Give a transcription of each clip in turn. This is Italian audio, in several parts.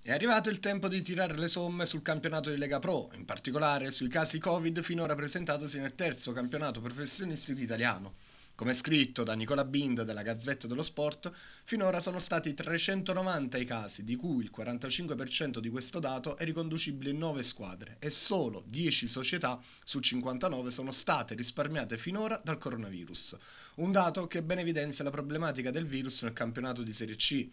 È arrivato il tempo di tirare le somme sul campionato di Lega Pro, in particolare sui casi Covid finora presentatosi nel terzo campionato professionistico italiano. Come scritto da Nicola Binda della Gazzetta dello Sport, finora sono stati 390 i casi, di cui il 45% di questo dato è riconducibile in 9 squadre e solo 10 società su 59 sono state risparmiate finora dal coronavirus. Un dato che ben evidenzia la problematica del virus nel campionato di Serie C,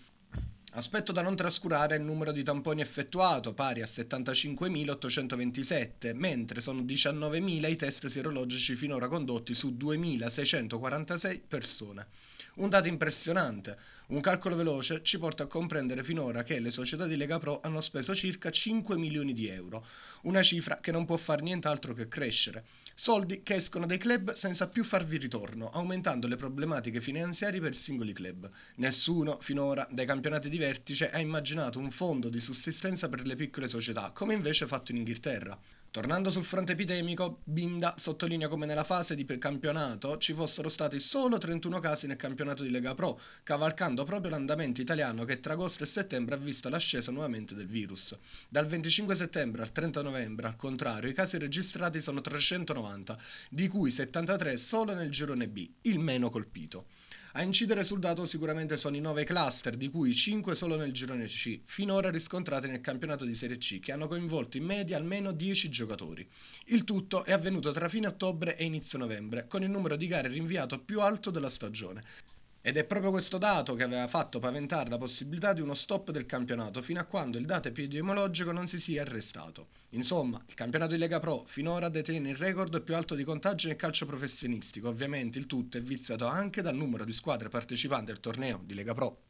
Aspetto da non trascurare il numero di tamponi effettuato, pari a 75.827, mentre sono 19.000 i test sierologici finora condotti su 2.646 persone. Un dato impressionante, un calcolo veloce ci porta a comprendere finora che le società di Lega Pro hanno speso circa 5 milioni di euro, una cifra che non può far nient'altro che crescere. Soldi che escono dai club senza più farvi ritorno, aumentando le problematiche finanziarie per singoli club. Nessuno, finora, dai campionati di vertice ha immaginato un fondo di sussistenza per le piccole società, come invece fatto in Inghilterra. Tornando sul fronte epidemico, Binda sottolinea come nella fase di campionato ci fossero stati solo 31 casi nel campionato di Lega Pro, cavalcando segnando proprio l'andamento italiano che tra agosto e settembre ha visto l'ascesa nuovamente del virus. Dal 25 settembre al 30 novembre, al contrario, i casi registrati sono 390, di cui 73 solo nel girone B, il meno colpito. A incidere sul dato sicuramente sono i 9 cluster, di cui 5 solo nel girone C, finora riscontrati nel campionato di Serie C, che hanno coinvolto in media almeno 10 giocatori. Il tutto è avvenuto tra fine ottobre e inizio novembre, con il numero di gare rinviato più alto della stagione. Ed è proprio questo dato che aveva fatto paventare la possibilità di uno stop del campionato fino a quando il dato epidemiologico non si sia arrestato. Insomma, il campionato di Lega Pro finora detiene il record più alto di contagi nel calcio professionistico, ovviamente il tutto è viziato anche dal numero di squadre partecipanti al torneo di Lega Pro.